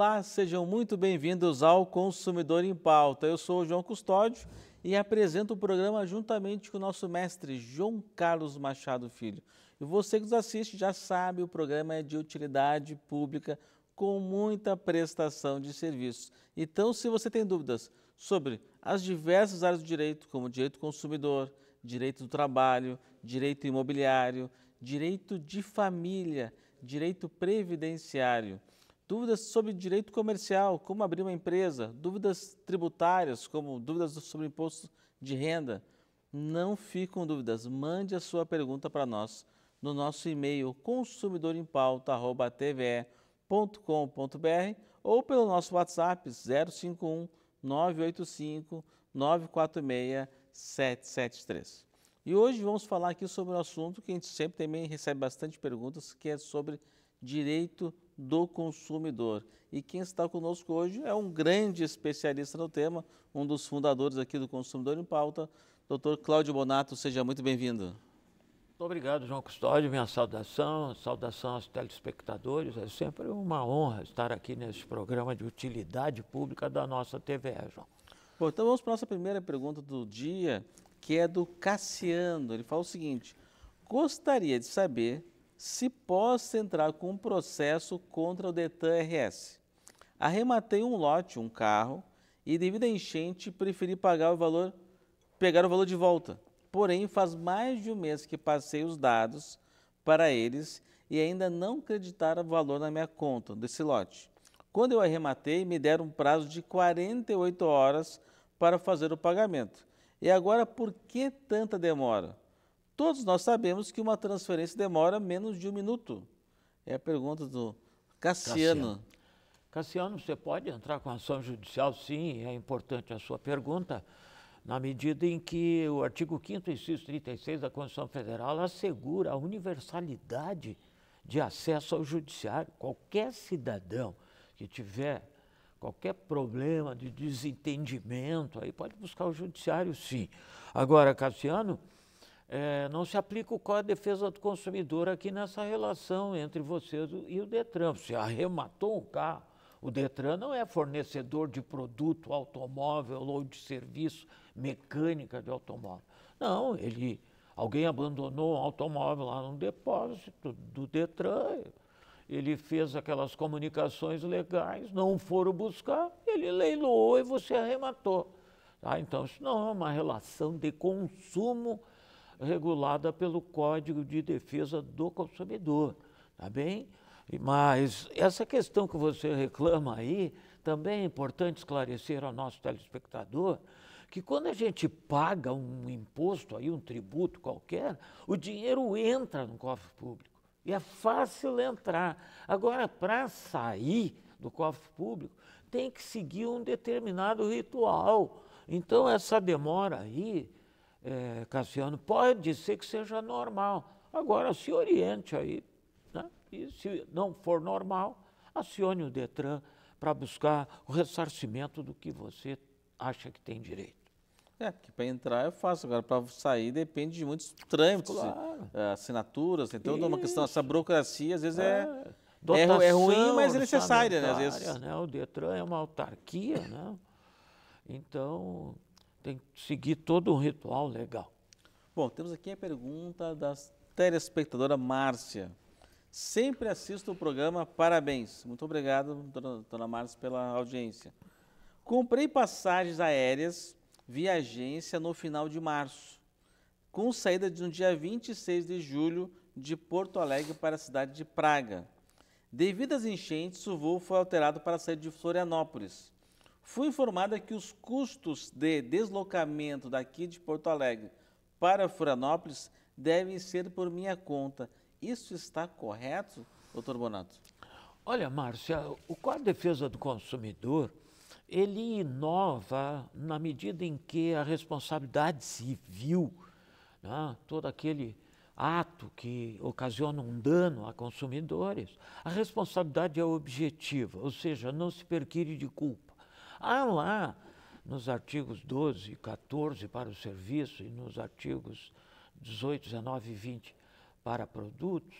Olá, sejam muito bem-vindos ao Consumidor em Pauta. Eu sou o João Custódio e apresento o programa juntamente com o nosso mestre João Carlos Machado Filho. E você que nos assiste já sabe, o programa é de utilidade pública com muita prestação de serviços. Então, se você tem dúvidas sobre as diversas áreas do direito, como direito consumidor, direito do trabalho, direito imobiliário, direito de família, direito previdenciário, dúvidas sobre direito comercial, como abrir uma empresa, dúvidas tributárias, como dúvidas sobre imposto de renda. Não fique com dúvidas, mande a sua pergunta para nós no nosso e-mail consumidorempauta@tve.com.br ou pelo nosso WhatsApp 051 985 946 773. E hoje vamos falar aqui sobre um assunto que a gente sempre também recebe bastante perguntas, que é sobre direito do consumidor. E quem está conosco hoje é um grande especialista no tema, um dos fundadores aqui do Consumidor em Pauta, doutor Cláudio Bonato. Seja muito bem-vindo. Muito obrigado, João Custódio. Minha saudação, saudação aos telespectadores. É sempre uma honra estar aqui nesse programa de utilidade pública da nossa TV, João. Bom, então vamos para a nossa primeira pergunta do dia, que é do Cassiano. Ele fala o seguinte: gostaria de saber se possa entrar com um processo contra o Detan RS. Arrematei um lote, um carro, e devido à enchente, preferi pagar o valor, pegar o valor de volta. Porém, faz mais de um mês que passei os dados para eles e ainda não acreditaram o valor na minha conta desse lote. Quando eu arrematei, me deram um prazo de 48 horas para fazer o pagamento. E agora, por que tanta demora? Todos nós sabemos que uma transferência demora menos de um minuto. É a pergunta do Cassiano. Cassiano, Cassiano você pode entrar com ação judicial? Sim, é importante a sua pergunta, na medida em que o artigo 5º, inciso 36 da Constituição Federal assegura a universalidade de acesso ao judiciário. Qualquer cidadão que tiver qualquer problema de desentendimento, aí pode buscar o judiciário, sim. Agora, Cassiano, é, não se aplica o Código de é Defesa do Consumidor aqui nessa relação entre vocês e o Detran. Você arrematou um carro, o Detran não é fornecedor de produto automóvel ou de serviço mecânica de automóvel. Não, ele alguém abandonou um automóvel lá no depósito do Detran, ele fez aquelas comunicações legais, não foram buscar, ele leiloou e você arrematou. ah Então, isso não é uma relação de consumo regulada pelo Código de Defesa do Consumidor, tá bem? Mas essa questão que você reclama aí, também é importante esclarecer ao nosso telespectador que quando a gente paga um imposto aí, um tributo qualquer, o dinheiro entra no cofre público. E é fácil entrar. Agora, para sair do cofre público, tem que seguir um determinado ritual. Então, essa demora aí é, Cassiano, pode ser que seja normal. Agora, se oriente aí, né? e se não for normal, acione o Detran para buscar o ressarcimento do que você acha que tem direito. É, que para entrar é fácil, agora para sair depende de muitos trâmites, claro. É, assinaturas, Então toda uma questão, essa burocracia às vezes é, é, é ruim, mas é necessária, né? Às vezes. Né? O Detran é uma autarquia, né? Então, tem que seguir todo um ritual legal. Bom, temos aqui a pergunta da telespectadora Márcia. Sempre assisto o programa, parabéns. Muito obrigado, dona, dona Márcia, pela audiência. Comprei passagens aéreas via agência no final de março, com saída no dia 26 de julho de Porto Alegre para a cidade de Praga. Devido às enchentes, o voo foi alterado para sair de Florianópolis. Fui informada que os custos de deslocamento daqui de Porto Alegre para Furanópolis devem ser por minha conta. Isso está correto, doutor Bonato? Olha, Márcia, o Código de Defesa do Consumidor, ele inova na medida em que a responsabilidade civil, né, todo aquele ato que ocasiona um dano a consumidores, a responsabilidade é objetiva, ou seja, não se perquire de culpa Há lá, nos artigos 12 e 14 para o serviço e nos artigos 18, 19 e 20 para produtos,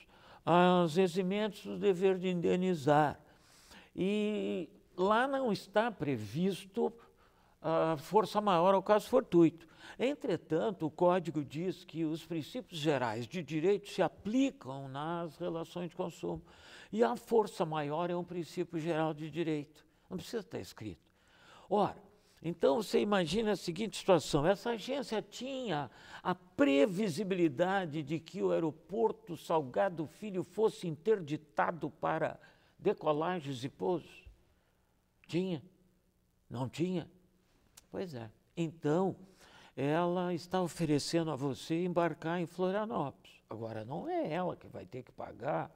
os eximentos do dever de indenizar. E lá não está previsto a força maior ao caso fortuito. Entretanto, o código diz que os princípios gerais de direito se aplicam nas relações de consumo. E a força maior é um princípio geral de direito. Não precisa estar escrito. Ora, então você imagina a seguinte situação: essa agência tinha a previsibilidade de que o aeroporto Salgado Filho fosse interditado para decolagens e pousos? Tinha? Não tinha? Pois é. Então, ela está oferecendo a você embarcar em Florianópolis. Agora, não é ela que vai ter que pagar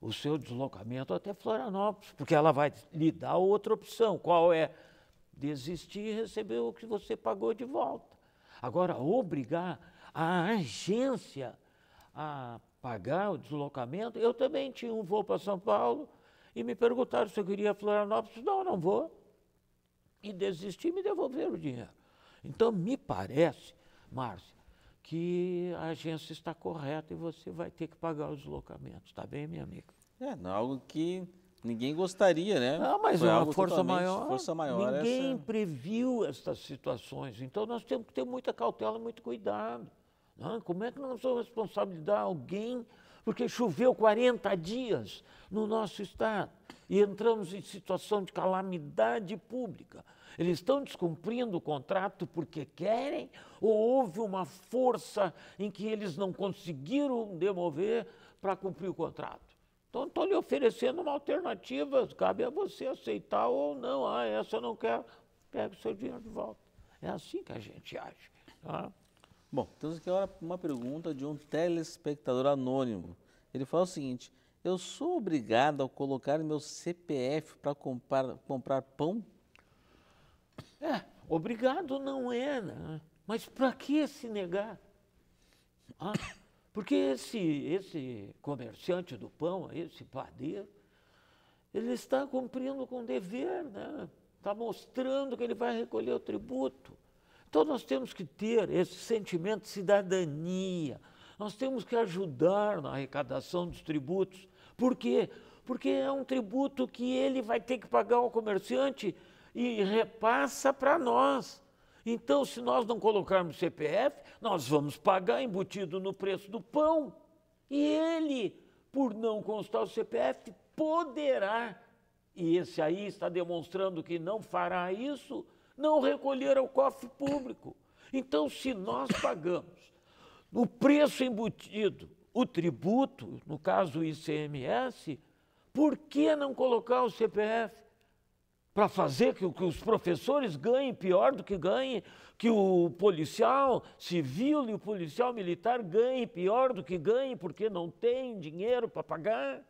o seu deslocamento até Florianópolis, porque ela vai lhe dar outra opção. Qual é? de existir e receber o que você pagou de volta. Agora, obrigar a agência a pagar o deslocamento, eu também tinha um voo para São Paulo e me perguntaram se eu queria Florianópolis. Não, não vou. E desisti e me devolveram o dinheiro. Então, me parece, Márcia, que a agência está correta e você vai ter que pagar os deslocamentos, tá bem, minha amiga? É, algo que Ninguém gostaria, né? Ah, mas Foi uma força maior, força maior. Ninguém essa... É- previu essas situações. Então nós temos que ter muita cautela, muito cuidado. Não, ah, como é que nós vamos responsabilizar alguém? Porque choveu 40 dias no nosso estado e entramos em situação de calamidade pública. Eles estão descumprindo o contrato porque querem ou houve uma força em que eles não conseguiram demover para cumprir o contrato? Então, estou lhe oferecendo uma alternativa, cabe a você aceitar ou não. Ah, essa eu não quero, pega o seu dinheiro de volta. É assim que a gente age. Tá? Bom, temos aqui agora uma pergunta de um telespectador anônimo. Ele fala o seguinte: Eu sou obrigado a colocar meu CPF para comprar, comprar pão? É, obrigado não é, né? mas para que se negar? Ah. Porque esse, esse comerciante do pão, esse padeiro, ele está cumprindo com o dever, né? está mostrando que ele vai recolher o tributo. Então nós temos que ter esse sentimento de cidadania, nós temos que ajudar na arrecadação dos tributos. Por quê? Porque é um tributo que ele vai ter que pagar ao comerciante e repassa para nós. Então, se nós não colocarmos CPF, nós vamos pagar embutido no preço do pão. E ele, por não constar o CPF, poderá, e esse aí está demonstrando que não fará isso, não recolher ao cofre público. Então, se nós pagamos o preço embutido, o tributo, no caso o ICMS, por que não colocar o CPF? para fazer que, que, os professores ganhem pior do que ganhem, que o policial civil e o policial militar ganhem pior do que ganhem, porque não tem dinheiro para pagar.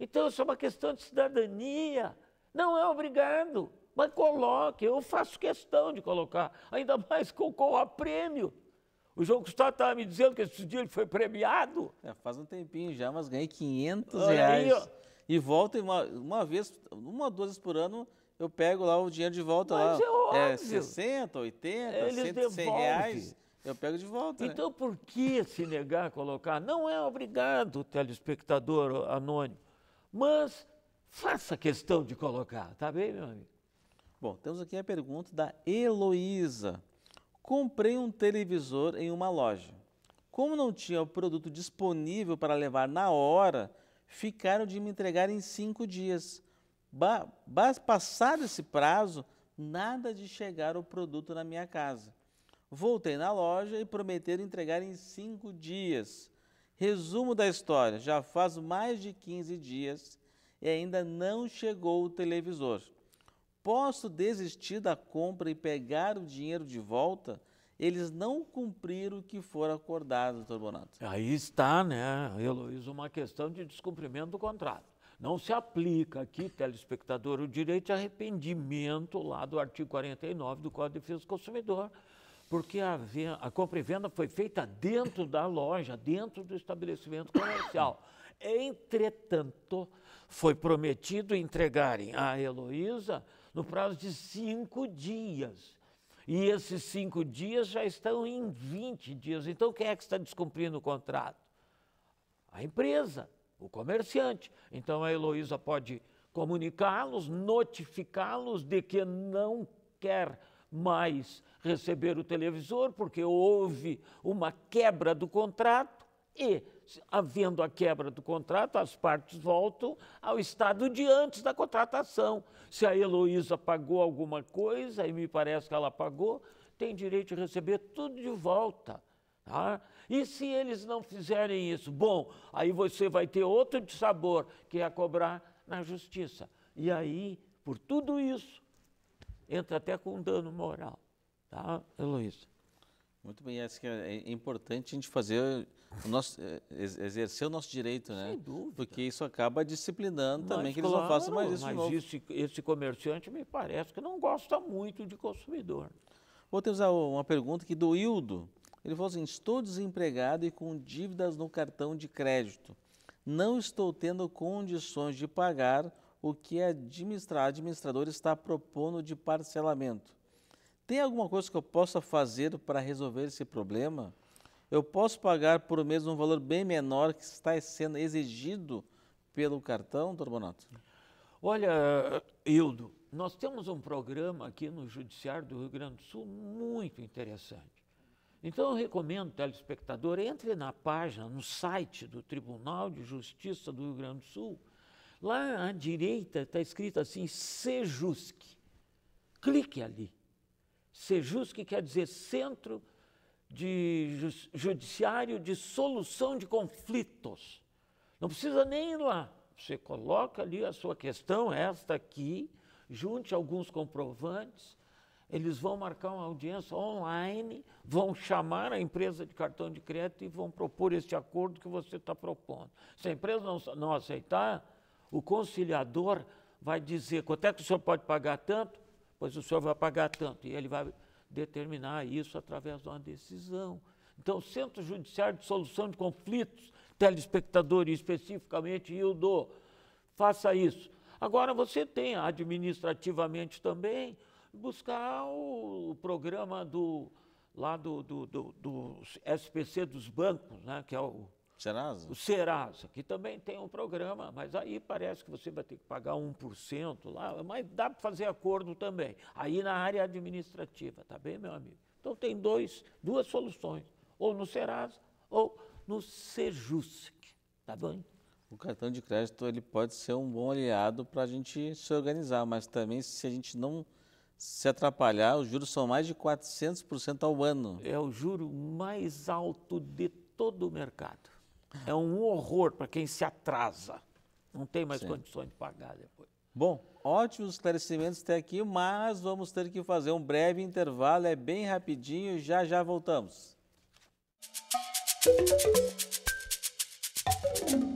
Então, isso é uma questão de cidadania. Não é obrigado, mas coloque. Eu faço questão de colocar, ainda mais com, o a prêmio. O João Gustavo estava me dizendo que esse dia ele foi premiado. É, faz um tempinho já, mas ganhei 500 reais. Aí, e volta uma, uma vez, uma ou duas vezes por ano, eu pego lá o dinheiro de volta Mas lá. É, é óbvio. é 60, 80, Eles 100, reais. Eu pego de volta. Né? Então, né? por que se negar a colocar? Não é obrigado, telespectador anônimo. Mas faça questão de colocar, tá bem, meu amigo? Bom, temos aqui a pergunta da Heloísa. Comprei um televisor em uma loja. Como não tinha o produto disponível para levar na hora, ficaram de me entregar em cinco dias. Passado esse prazo, nada de chegar o produto na minha casa. Voltei na loja e prometeram entregar em cinco dias. Resumo da história: já faz mais de 15 dias e ainda não chegou o televisor. Posso desistir da compra e pegar o dinheiro de volta? Eles não cumpriram o que foram acordado, doutor Bonato. Aí está, né, Heloísa, uma questão de descumprimento do contrato. Não se aplica aqui, telespectador, o direito de arrependimento lá do artigo 49 do Código de Defesa do Consumidor, porque a, venda, a compra e venda foi feita dentro da loja, dentro do estabelecimento comercial. Entretanto, foi prometido entregarem a Heloísa no prazo de cinco dias. E esses cinco dias já estão em 20 dias. Então, quem é que está descumprindo o contrato? A empresa o comerciante. Então a Heloísa pode comunicá-los, notificá-los de que não quer mais receber o televisor, porque houve uma quebra do contrato e, havendo a quebra do contrato, as partes voltam ao estado de antes da contratação. Se a Heloísa pagou alguma coisa, e me parece que ela pagou, tem direito de receber tudo de volta Tá? E se eles não fizerem isso? Bom, aí você vai ter outro de sabor, que é cobrar na justiça. E aí, por tudo isso, entra até com dano moral. Tá, Heloísa? Muito bem, acho que é, é importante a gente fazer o nosso, é, exercer o nosso direito, né? Sem dúvida. Porque isso acaba disciplinando mas, também, que claro, eles não façam mais isso mas de novo. Esse, esse comerciante me parece que não gosta muito de consumidor. Vou ter uma pergunta aqui do Hildo. Ele falou assim: estou desempregado e com dívidas no cartão de crédito. Não estou tendo condições de pagar o que a administradora está propondo de parcelamento. Tem alguma coisa que eu possa fazer para resolver esse problema? Eu posso pagar por mês um valor bem menor que está sendo exigido pelo cartão, doutor Bonato? Olha, Hildo, nós temos um programa aqui no Judiciário do Rio Grande do Sul muito interessante. Então eu recomendo, telespectador, entre na página, no site do Tribunal de Justiça do Rio Grande do Sul. Lá à direita está escrito assim, Sejusc. Clique ali. Sejusc quer dizer Centro de Judiciário de Solução de Conflitos. Não precisa nem ir lá. Você coloca ali a sua questão, esta aqui, junte alguns comprovantes eles vão marcar uma audiência online, vão chamar a empresa de cartão de crédito e vão propor este acordo que você está propondo. Se a empresa não, não aceitar, o conciliador vai dizer quanto é que o senhor pode pagar tanto, pois o senhor vai pagar tanto. E ele vai determinar isso através de uma decisão. Então, Centro Judiciário de Solução de Conflitos, telespectador especificamente Hildo, faça isso. Agora, você tem administrativamente também buscar o programa do lá do, do, do, do SPC dos bancos, né, que é o Serasa? O Serasa, que também tem um programa, mas aí parece que você vai ter que pagar 1% lá, mas dá para fazer acordo também. Aí na área administrativa, tá bem, meu amigo? Então tem dois, duas soluções, ou no Serasa ou no Sejusic, tá bom? O cartão de crédito ele pode ser um bom aliado para a gente se organizar, mas também se a gente não se atrapalhar, os juros são mais de 400% ao ano. É o juro mais alto de todo o mercado. É um horror para quem se atrasa. Não tem mais Sim. condições de pagar depois. Bom, ótimos esclarecimentos até aqui, mas vamos ter que fazer um breve intervalo, é bem rapidinho, já já voltamos. Música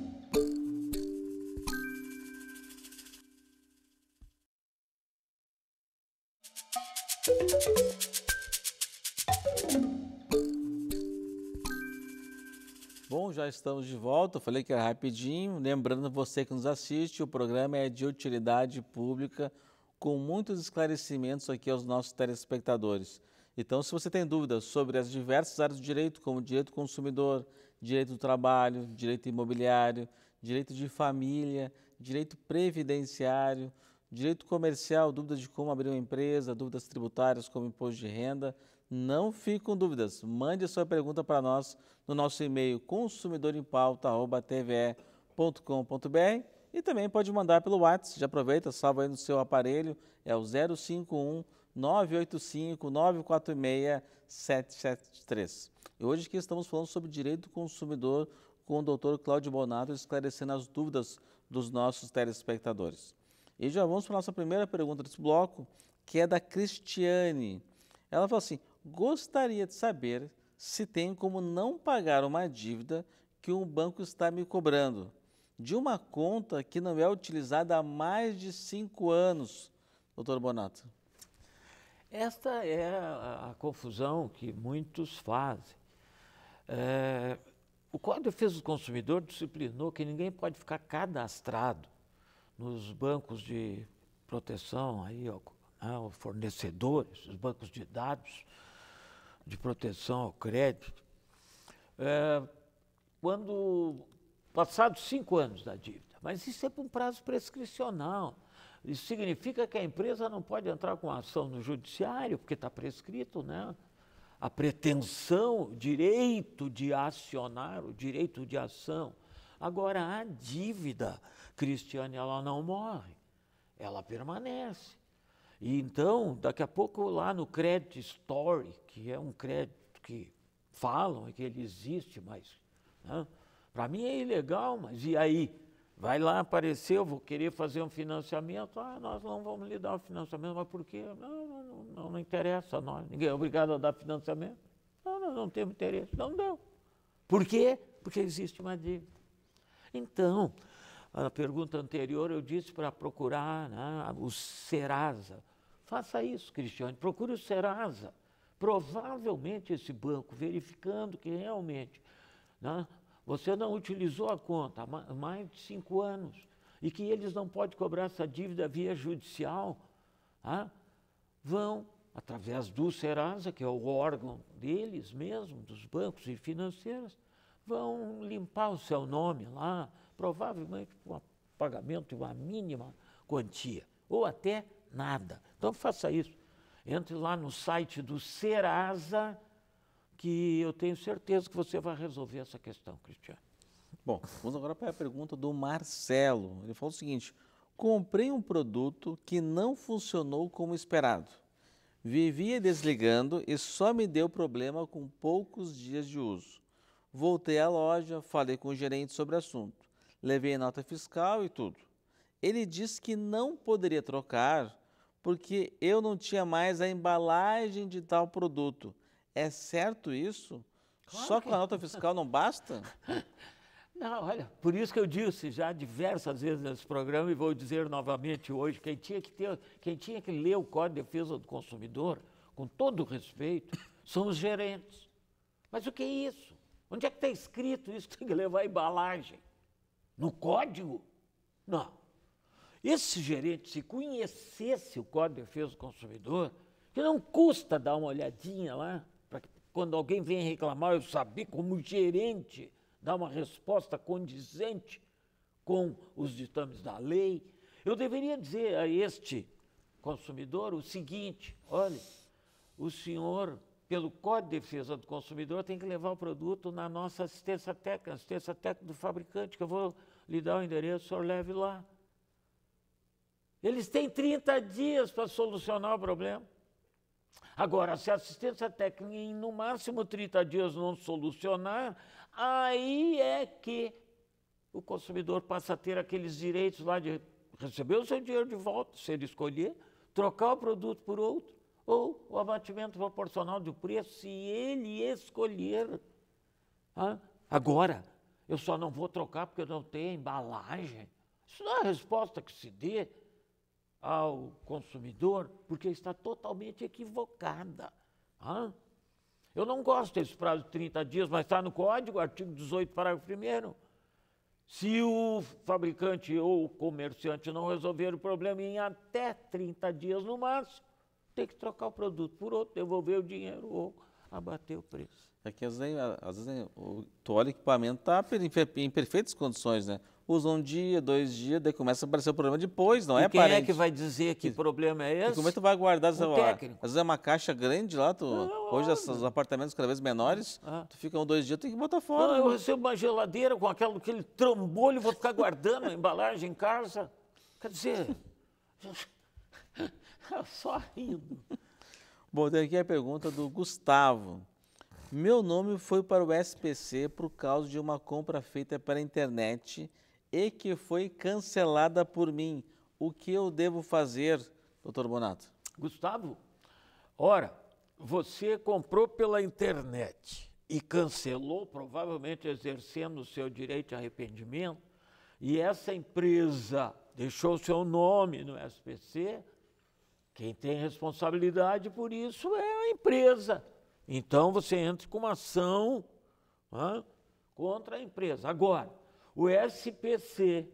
estamos de volta. Eu falei que era rapidinho. Lembrando você que nos assiste, o programa é de utilidade pública, com muitos esclarecimentos aqui aos nossos telespectadores. Então, se você tem dúvidas sobre as diversas áreas do direito, como direito consumidor, direito do trabalho, direito imobiliário, direito de família, direito previdenciário, direito comercial, dúvidas de como abrir uma empresa, dúvidas tributárias como imposto de renda, não fique com dúvidas. Mande sua pergunta para nós no nosso e-mail consumidorempauta.tve.com.br e também pode mandar pelo WhatsApp. Já aproveita, salva aí no seu aparelho. É o 051 985 946 773. E hoje aqui estamos falando sobre direito do consumidor com o doutor Cláudio Bonato, esclarecendo as dúvidas dos nossos telespectadores. E já vamos para a nossa primeira pergunta desse bloco, que é da Cristiane. Ela fala assim: Gostaria de saber se tem como não pagar uma dívida que um banco está me cobrando de uma conta que não é utilizada há mais de cinco anos, doutor Bonato. Esta é a, a confusão que muitos fazem. É, o Código de Defesa do Consumidor disciplinou que ninguém pode ficar cadastrado nos bancos de proteção, aí, ó, né, fornecedores, os bancos de dados, de proteção ao crédito, é, quando passados cinco anos da dívida, mas isso é para um prazo prescricional. Isso significa que a empresa não pode entrar com ação no judiciário, porque está prescrito, né? A pretensão, o direito de acionar, o direito de ação. Agora, a dívida, Cristiane, ela não morre, ela permanece. E então, daqui a pouco lá no Credit Story, que é um crédito que falam que ele existe, mas né, para mim é ilegal, mas e aí? Vai lá aparecer, eu vou querer fazer um financiamento, ah, nós não vamos lhe dar o financiamento, mas por quê? Não, não, não, não interessa a nós, ninguém é obrigado a dar financiamento. Não, nós não temos interesse, não deu. Por quê? Porque existe uma dívida. Então, na pergunta anterior eu disse para procurar né, o Serasa, Faça isso, Cristiane. Procure o Serasa. Provavelmente esse banco, verificando que realmente né, você não utilizou a conta há mais de cinco anos e que eles não podem cobrar essa dívida via judicial, tá? vão, através do Serasa, que é o órgão deles mesmo, dos bancos e financeiras, vão limpar o seu nome lá, provavelmente com um pagamento de uma mínima quantia, ou até nada. Então faça isso. Entre lá no site do Serasa, que eu tenho certeza que você vai resolver essa questão, Cristiano. Bom, vamos agora para a pergunta do Marcelo. Ele falou o seguinte: comprei um produto que não funcionou como esperado. Vivia desligando e só me deu problema com poucos dias de uso. Voltei à loja, falei com o gerente sobre o assunto, levei nota fiscal e tudo. Ele disse que não poderia trocar porque eu não tinha mais a embalagem de tal produto. É certo isso? Claro Só que... com a nota é. fiscal não basta? Não, olha, por isso que eu disse já diversas vezes nesse programa e vou dizer novamente hoje, quem tinha que, ter, quem tinha que ler o Código de Defesa do Consumidor, com todo respeito, são os gerentes. Mas o que é isso? Onde é que está escrito isso? Tem que levar a embalagem. No código? Não. Esse gerente, se conhecesse o Código de Defesa do Consumidor, que não custa dar uma olhadinha lá, para quando alguém vem reclamar, eu saber como gerente dar uma resposta condizente com os ditames da lei. Eu deveria dizer a este consumidor o seguinte: olha, o senhor, pelo Código de Defesa do Consumidor, tem que levar o produto na nossa assistência técnica, assistência técnica do fabricante, que eu vou lhe dar o endereço, o senhor leve lá. Eles têm 30 dias para solucionar o problema. Agora, se a assistência técnica em no máximo 30 dias não solucionar, aí é que o consumidor passa a ter aqueles direitos lá de receber o seu dinheiro de volta, se ele escolher, trocar o produto por outro, ou o abatimento proporcional do preço, se ele escolher. Ah, agora, eu só não vou trocar porque eu não tenho embalagem. Isso não é a resposta que se dê ao consumidor porque está totalmente equivocada. Hã? Eu não gosto desse prazo de 30 dias, mas está no código, artigo 18, parágrafo 1. Se o fabricante ou o comerciante não resolver o problema em até 30 dias no máximo, tem que trocar o produto por outro, devolver o dinheiro ou abater o preço. É que às vezes, às vezes o, olha o equipamento está em perfeitas condições, né? usa um dia, dois dias, daí começa a aparecer o problema depois, não e é, quem parente? quem é que vai dizer que, que problema é esse? E como é que tu vai guardar? O técnico. Às vezes é uma caixa grande lá, tu, não, é hoje os apartamentos cada vez menores, ah. tu fica um, dois dias, tem que botar fora. Não, eu né? recebo uma geladeira com aquela, aquele trambolho, vou ficar guardando a embalagem em casa. Quer dizer, só rindo. Bom, tem aqui a pergunta do Gustavo. Meu nome foi para o SPC por causa de uma compra feita pela internet e que foi cancelada por mim. O que eu devo fazer, doutor Bonato? Gustavo, ora, você comprou pela internet e cancelou, provavelmente exercendo o seu direito de arrependimento, e essa empresa deixou seu nome no SPC, quem tem responsabilidade por isso é a empresa. Então você entra com uma ação contra a empresa. Agora, o SPC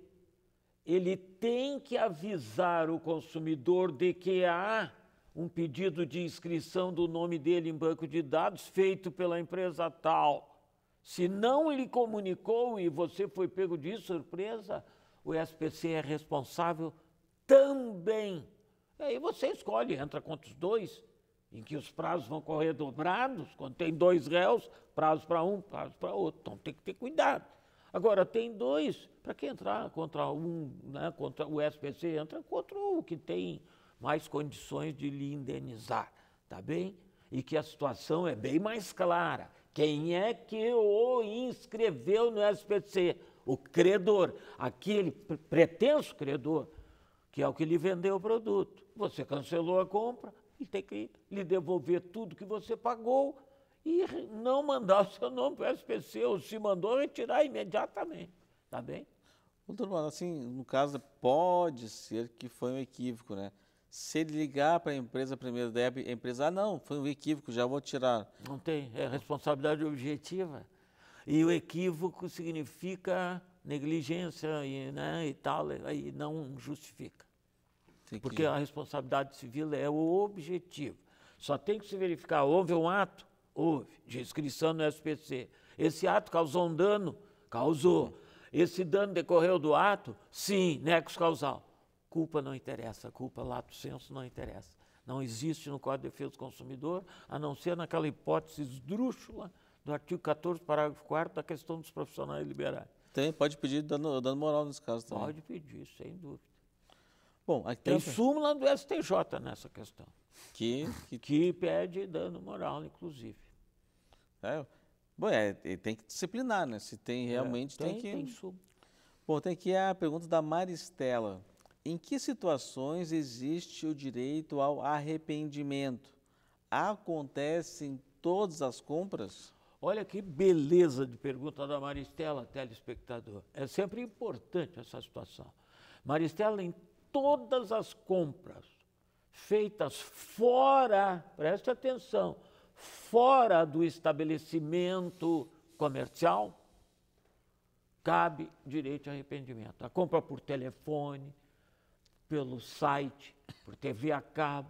ele tem que avisar o consumidor de que há um pedido de inscrição do nome dele em banco de dados feito pela empresa tal. Se não lhe comunicou e você foi pego de surpresa, o SPC é responsável também. Aí você escolhe, entra contra os dois, em que os prazos vão correr dobrados, quando tem dois réus, prazo para um, prazo para outro. Então tem que ter cuidado. Agora, tem dois, para que entrar contra um, né, contra o SPC entra contra o que tem mais condições de lhe indenizar, tá bem? E que a situação é bem mais clara. Quem é que o inscreveu no SPC? O credor, aquele pretenso credor, que é o que lhe vendeu o produto. Você cancelou a compra, ele tem que lhe devolver tudo que você pagou e não mandar o seu nome para o SPC, ou se mandou, retirar imediatamente, tá bem? Doutor Luana, assim, no caso, pode ser que foi um equívoco, né? Se ele ligar para a empresa primeiro, deve a empresa, ah, não, foi um equívoco, já vou tirar. Não tem, é responsabilidade objetiva. E o equívoco significa negligência e, né, e tal, aí não justifica. Que... Porque a responsabilidade civil é o objetivo. Só tem que se verificar, houve um ato, Houve de inscrição no SPC. Esse ato causou um dano? Causou. Esse dano decorreu do ato? Sim, nexo causal. Culpa não interessa, culpa, lato senso não interessa. Não existe no Código de Defesa do Consumidor, a não ser naquela hipótese esdrúxula do artigo 14, parágrafo 4 da questão dos profissionais liberais. Tem, pode pedir dano, dano moral nesse caso também. Pode pedir, sem dúvida. Bom, aqui tem, tem súmula do STJ nessa questão. Que, que... que pede dano moral, inclusive. É, bom, é, tem que disciplinar, né? Se tem é, realmente, é, tem, tem, que... Tem sub... Bom, tem aqui a pergunta da Maristela. Em que situações existe o direito ao arrependimento? Acontece em todas as compras? Olha que beleza de pergunta da Maristela, telespectador. É sempre importante essa situação. Maristela, em todas as compras, feitas fora, preste atenção, fora do estabelecimento comercial, cabe direito ao arrependimento. A compra por telefone, pelo site, por TV a cabo,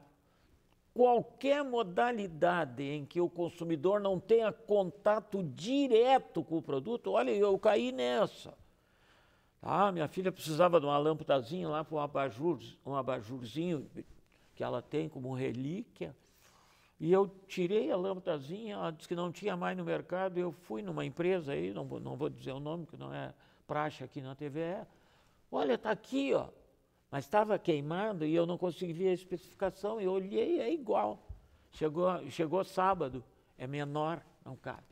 qualquer modalidade em que o consumidor não tenha contato direto com o produto, olha, eu caí nessa. Ah, minha filha precisava de uma lâmpadazinha lá para um abajur, um abajurzinho que ela tem como relíquia. E eu tirei a lâmpadazinha, ela disse que não tinha mais no mercado. Eu fui numa empresa aí, não, não vou dizer o nome, que não é praxe aqui na TVE. Olha, está aqui, ó. Mas estava queimado e eu não consegui ver a especificação. Eu olhei, é igual. Chegou, chegou sábado, é menor, não cabe.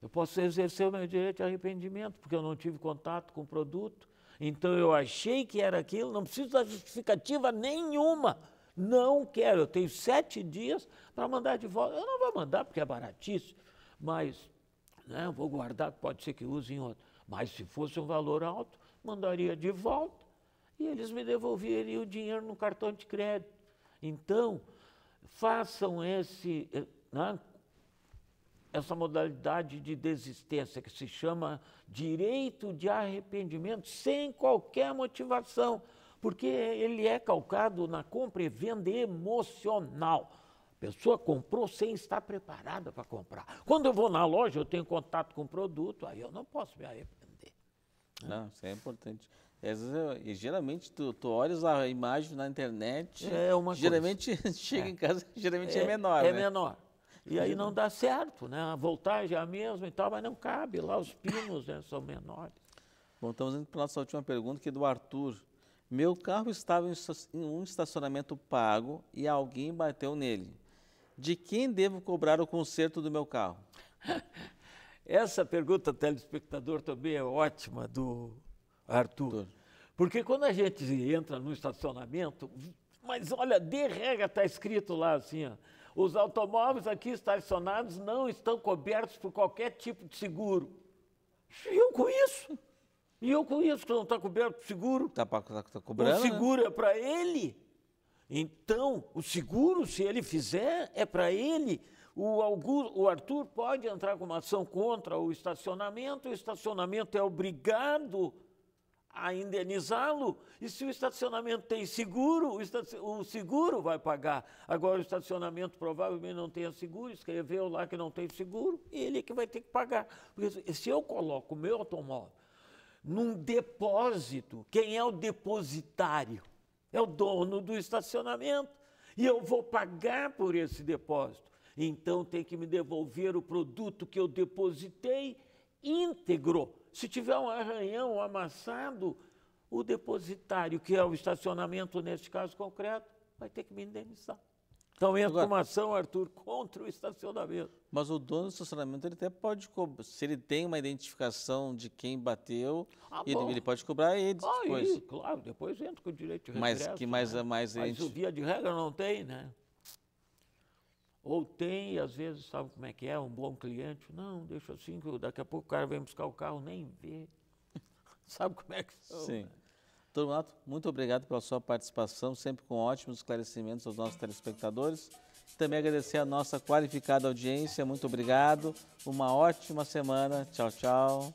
Eu posso exercer o meu direito de arrependimento, porque eu não tive contato com o produto. Então eu achei que era aquilo, não preciso da justificativa nenhuma não quero, eu tenho sete dias para mandar de volta. Eu não vou mandar porque é baratíssimo, mas né, vou guardar, pode ser que use em outro. Mas se fosse um valor alto, mandaria de volta e eles me devolveriam o dinheiro no cartão de crédito. Então, façam esse, eh, né, essa modalidade de desistência que se chama direito de arrependimento sem qualquer motivação porque ele é calcado na compra e venda emocional. A pessoa comprou sem estar preparada para comprar. Quando eu vou na loja, eu tenho contato com o produto, aí eu não posso me arrepender. Né? Não, isso é importante. E geralmente tu, tu olhas a imagem na internet, é uma geralmente chega é. em casa, geralmente é, é menor. É né? menor. E aí não dá certo, né? A voltagem é a mesma e tal, mas não cabe lá, os pinos né, são menores. Bom, estamos indo para a nossa última pergunta, que é do Arthur. Meu carro estava em um estacionamento pago e alguém bateu nele. De quem devo cobrar o conserto do meu carro? Essa pergunta, telespectador, também é ótima do Arthur. Arthur. Porque quando a gente entra no estacionamento, mas olha, de regra está escrito lá assim, ó, os automóveis aqui estacionados não estão cobertos por qualquer tipo de seguro. eu com isso? E eu conheço que não está coberto por seguro. Está tá, tá cobrando. O né? seguro né? é para ele. Então, o seguro, se ele fizer, é para ele. O, Augusto, o Arthur pode entrar com uma ação contra o estacionamento, o estacionamento é obrigado a indenizá-lo. E se o estacionamento tem seguro, o, o, seguro vai pagar. Agora, o estacionamento provavelmente não tenha seguro, escreveu lá que não tem seguro, ele é que vai ter que pagar. Porque se eu coloco o meu automóvel num depósito. Quem é o depositário? É o dono do estacionamento. E eu vou pagar por esse depósito. Então tem que me devolver o produto que eu depositei íntegro. Se tiver um arranhão, um amassado, o depositário, que é o estacionamento neste caso concreto, vai ter que me indenizar. Então entra Agora, uma ação, Arthur, contra o estacionamento. Mas o dono do estacionamento, ele até pode cobrar. Se ele tem uma identificação de quem bateu, ah, ele, ele, pode cobrar ele ah, depois. Aí, claro, depois entra com o direito de regresso. Mas, que mais, né? mais mas gente... o dia de regra não tem, né? Ou tem, e às vezes, sabe como é que é, um bom cliente, não, deixa assim, que daqui a pouco o cara vem buscar o carro, nem vê. sabe como é que são, Sim. Né? Turmato, muito obrigado pela sua participação, sempre com ótimos esclarecimentos aos nossos telespectadores. Também agradecer a nossa qualificada audiência, muito obrigado. Uma ótima semana. Tchau, tchau.